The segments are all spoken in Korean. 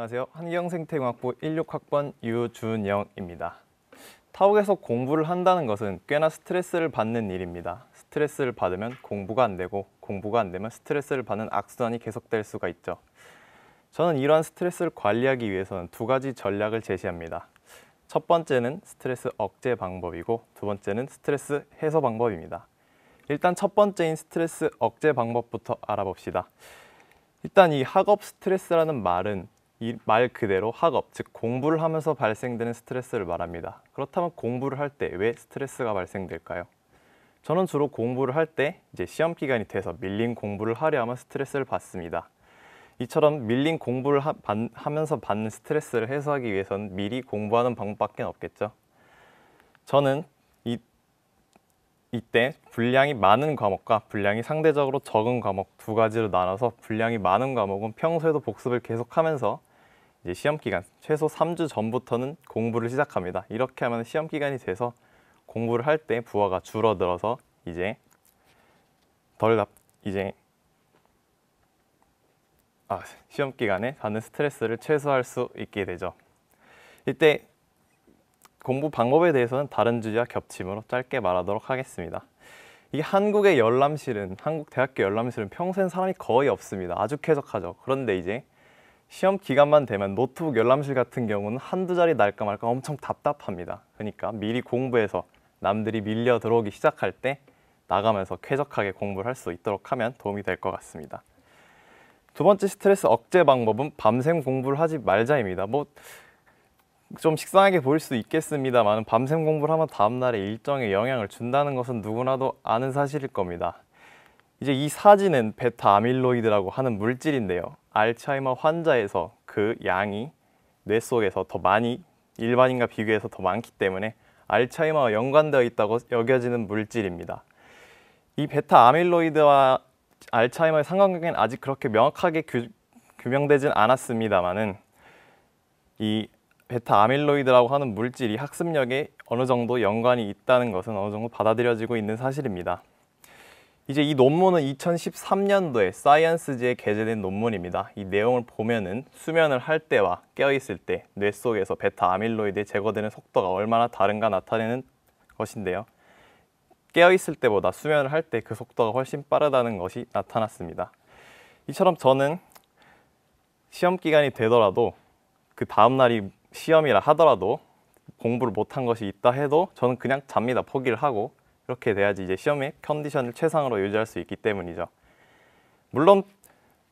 안녕하세요. 한경생태공학부 16학번 유준영입니다. 타옥에서 공부를 한다는 것은 꽤나 스트레스를 받는 일입니다. 스트레스를 받으면 공부가 안 되고 공부가 안 되면 스트레스를 받는 악순환이 계속될 수가 있죠. 저는 이러한 스트레스를 관리하기 위해서는 두 가지 전략을 제시합니다. 첫 번째는 스트레스 억제 방법이고 두 번째는 스트레스 해소 방법입니다. 일단 첫 번째인 스트레스 억제 방법부터 알아봅시다. 일단 이 학업 스트레스라는 말은 이말 그대로 학업, 즉 공부를 하면서 발생되는 스트레스를 말합니다. 그렇다면 공부를 할 때 왜 스트레스가 발생될까요? 저는 주로 공부를 할 때 이제 시험 기간이 돼서 밀린 공부를 하려 하면 스트레스를 받습니다. 이처럼 밀린 공부를 하, 면서 받는 스트레스를 해소하기 위해선 미리 공부하는 방법밖에 없겠죠. 저는 이, 이때 분량이 많은 과목과 분량이 상대적으로 적은 과목 두 가지로 나눠서 분량이 많은 과목은 평소에도 복습을 계속하면서 이제 시험 기간 최소 3주 전부터는 공부를 시작합니다. 이렇게 하면 시험 기간이 돼서 공부를 할 때 부하가 줄어들어서 이제 덜 이제 아, 시험 기간에 받는 스트레스를 최소화할 수 있게 되죠. 이때 공부 방법에 대해서는 다른 주제와 겹침으로 짧게 말하도록 하겠습니다. 이 한국의 열람실은 한국 대학교 열람실은 평생 사람이 거의 없습니다. 아주 쾌적하죠. 그런데 이제 시험 기간만 되면 노트북 열람실 같은 경우는 한두 자리 날까 말까 엄청 답답합니다. 그러니까 미리 공부해서 남들이 밀려 들어오기 시작할 때 나가면서 쾌적하게 공부를 할 수 있도록 하면 도움이 될 것 같습니다. 두 번째 스트레스 억제 방법은 밤샘 공부를 하지 말자입니다. 뭐 좀 식상하게 보일 수 있겠습니다만 밤샘 공부를 하면 다음날에 일정에 영향을 준다는 것은 누구나도 아는 사실일 겁니다. 이제 이 사진은 베타 아밀로이드라고 하는 물질인데요. 알츠하이머 환자에서 그 양이 뇌 속에서 더 많이 일반인과 비교해서 더 많기 때문에 알츠하이머와 연관되어 있다고 여겨지는 물질입니다. 이 베타 아밀로이드와 알츠하이머의 상관관계는 아직 그렇게 명확하게 규, 규명되진 않았습니다만은 이 베타 아밀로이드라고 하는 물질이 학습력에 어느 정도 연관이 있다는 것은 어느 정도 받아들여지고 있는 사실입니다. 이제 이 논문은 2013년도에 사이언스지에 게재된 논문입니다. 이 내용을 보면은 수면을 할 때와 깨어있을 때 뇌 속에서 베타 아밀로이드의 제거되는 속도가 얼마나 다른가 나타내는 것인데요. 깨어있을 때보다 수면을 할 때 그 속도가 훨씬 빠르다는 것이 나타났습니다. 이처럼 저는 시험 기간이 되더라도 그 다음 날이 시험이라 하더라도 공부를 못한 것이 있다 해도 저는 그냥 잡니다. 포기를 하고 그렇게 돼야지 이제 시험의 컨디션을 최상으로 유지할 수 있기 때문이죠. 물론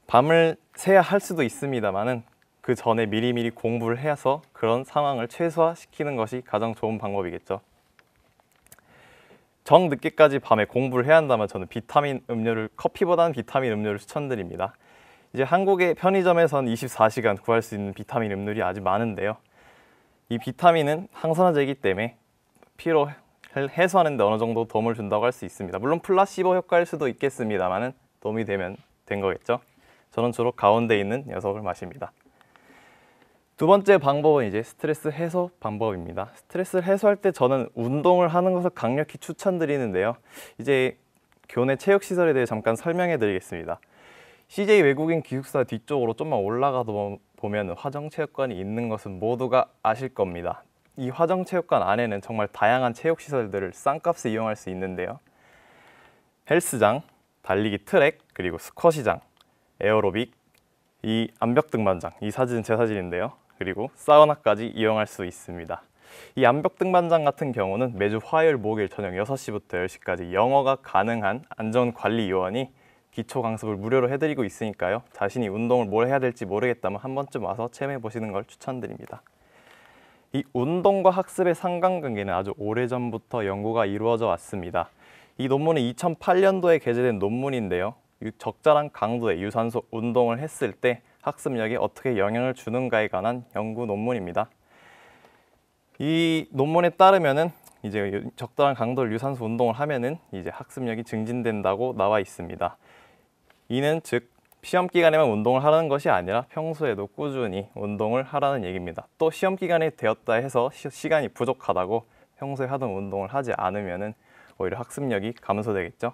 밤을 새야 할 수도 있습니다만은 그 전에 미리미리 공부를 해서 그런 상황을 최소화시키는 것이 가장 좋은 방법이겠죠. 정 늦게까지 밤에 공부를 해야 한다면 저는 비타민 음료를 커피보다는 비타민 음료를 추천드립니다. 이제 한국의 편의점에선 24시간 구할 수 있는 비타민 음료들이 아주 많은데요. 이 비타민은 항산화제이기 때문에 피로 해소하는데 어느 정도 도움을 준다고 할 수 있습니다. 물론 플라시보 효과일 수도 있겠습니다만은 도움이 되면 된 거겠죠. 저는 주로 가운데 있는 녀석을 마십니다. 두 번째 방법은 이제 스트레스 해소 방법입니다. 스트레스를 해소할 때 저는 운동을 하는 것을 강력히 추천드리는데요. 이제 교내 체육 시설에 대해 잠깐 설명해 드리겠습니다. CJ 외국인 기숙사 뒤쪽으로 좀만 올라가도 보면 화정체육관이 있는 것은 모두가 아실 겁니다. 이 화정체육관 안에는 정말 다양한 체육시설들을 싼값에 이용할 수 있는데요. 헬스장, 달리기 트랙, 그리고 스쿼시장, 에어로빅, 이 암벽 등반장, 이 사진은 제 사진인데요. 그리고 사우나까지 이용할 수 있습니다. 이 암벽 등반장 같은 경우는 매주 화요일, 목요일 저녁 6시부터 10시까지 영어가 가능한 안전관리요원이 기초 강습을 무료로 해드리고 있으니까요. 자신이 운동을 뭘 해야 될지 모르겠다면 한 번쯤 와서 체험해 보시는 걸 추천드립니다. 이 운동과 학습의 상관관계는 아주 오래전부터 연구가 이루어져 왔습니다. 이 논문은 2008년도에 게재된 논문인데요. 적절한 강도의 유산소 운동을 했을 때 학습력에 어떻게 영향을 주는가에 관한 연구 논문입니다. 이 논문에 따르면은 이제 적절한 강도의 유산소 운동을 하면은 이제 학습력이 증진된다고 나와 있습니다. 이는 즉 시험 기간에만 운동을 하라는 것이 아니라 평소에도 꾸준히 운동을 하라는 얘기입니다. 또 시험 기간이 되었다 해서 시, 간이 부족하다고 평소에 하던 운동을 하지 않으면 오히려 학습력이 감소되겠죠.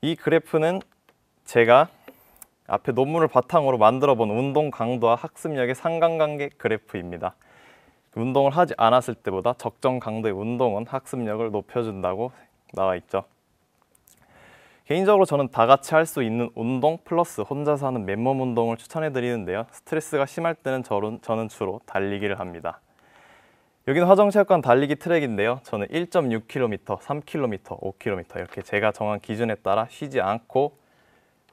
이 그래프는 제가 앞에 논문을 바탕으로 만들어 본 운동 강도와 학습력의 상관관계 그래프입니다. 운동을 하지 않았을 때보다 적정 강도의 운동은 학습력을 높여준다고 나와 있죠. 개인적으로 저는 다 같이 할 수 있는 운동 플러스 혼자서 하는 맨몸 운동을 추천해 드리는데요. 스트레스가 심할 때는 저는 주로 달리기를 합니다. 여기는 화정체육관 달리기 트랙인데요. 저는 1.6km, 3km, 5km 이렇게 제가 정한 기준에 따라 쉬지 않고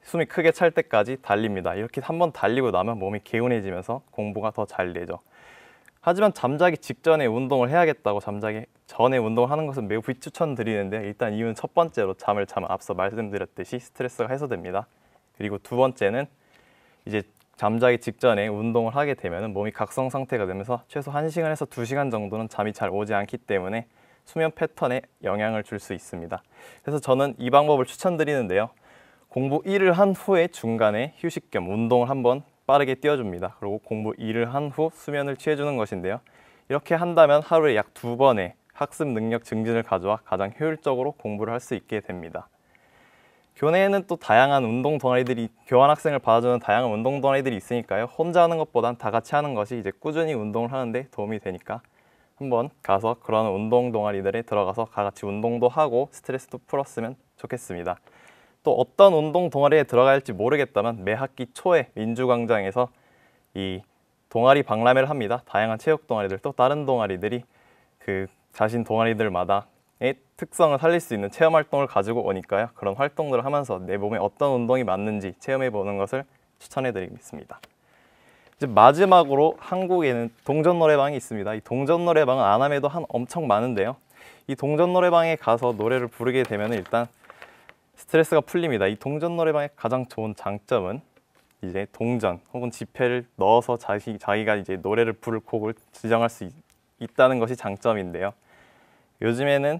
숨이 크게 찰 때까지 달립니다. 이렇게 한번 달리고 나면 몸이 개운해지면서 공부가 더 잘 되죠. 하지만 잠자기 직전에 운동을 해야겠다고 잠자기 전에 운동을 하는 것은 매우 비추천드리는데 일단 이유는 첫 번째로 잠을 자면 앞서 말씀드렸듯이 스트레스가 해소됩니다. 그리고 두 번째는 이제 잠자기 직전에 운동을 하게 되면 몸이 각성 상태가 되면서 최소 1시간에서 2시간 정도는 잠이 잘 오지 않기 때문에 수면 패턴에 영향을 줄 수 있습니다. 그래서 저는 이 방법을 추천드리는데요. 공부 1을 한 후에 중간에 휴식 겸 운동을 한번 빠르게 띄워줍니다. 그리고 공부 일을 한 후 수면을 취해주는 것인데요. 이렇게 한다면 하루에 약 두 번의 학습 능력 증진을 가져와 가장 효율적으로 공부를 할 수 있게 됩니다. 교내에는 또 다양한 운동 동아리들이 교환 학생을 받아주는 다양한 운동 동아리들이 있으니까요. 혼자 하는 것보단 다 같이 하는 것이 이제 꾸준히 운동을 하는데 도움이 되니까 한번 가서 그런 운동 동아리들에 들어가서 다 같이 운동도 하고 스트레스도 풀었으면 좋겠습니다. 또 어떤 운동 동아리에 들어갈지 모르겠다면 매 학기 초에 민주광장에서 이 동아리 박람회를 합니다. 다양한 체육 동아리들 또 다른 동아리들이 그 자신 동아리들마다의 특성을 살릴 수 있는 체험 활동을 가지고 오니까요. 그런 활동들을 하면서 내 몸에 어떤 운동이 맞는지 체험해 보는 것을 추천해 드리겠습니다. 이제 마지막으로 한국에는 동전 노래방이 있습니다. 이 동전 노래방은 안함에도 한 엄청 많은데요. 이 동전 노래방에 가서 노래를 부르게 되면 일단 스트레스가 풀립니다. 이 동전 노래방의 가장 좋은 장점은 이제 동전 혹은 지폐를 넣어서 자기, 자기가 이제 노래를 부를 곡을 지정할 수 있, 있다는 것이 장점인데요. 요즘에는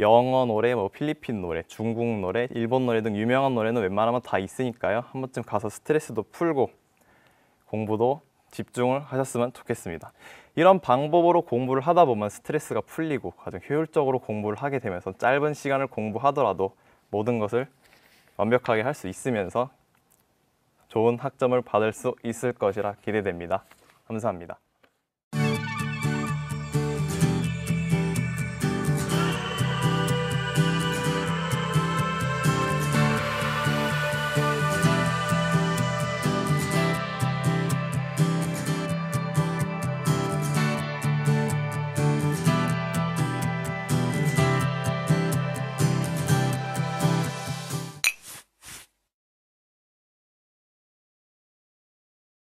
영어 노래, 뭐 필리핀 노래, 중국 노래, 일본 노래 등 유명한 노래는 웬만하면 다 있으니까요. 한 번쯤 가서 스트레스도 풀고 공부도 집중을 하셨으면 좋겠습니다. 이런 방법으로 공부를 하다 보면 스트레스가 풀리고 가장 효율적으로 공부를 하게 되면서 짧은 시간을 공부하더라도 모든 것을 완벽하게 할 수 있으면서 좋은 학점을 받을 수 있을 것이라 기대됩니다. 감사합니다.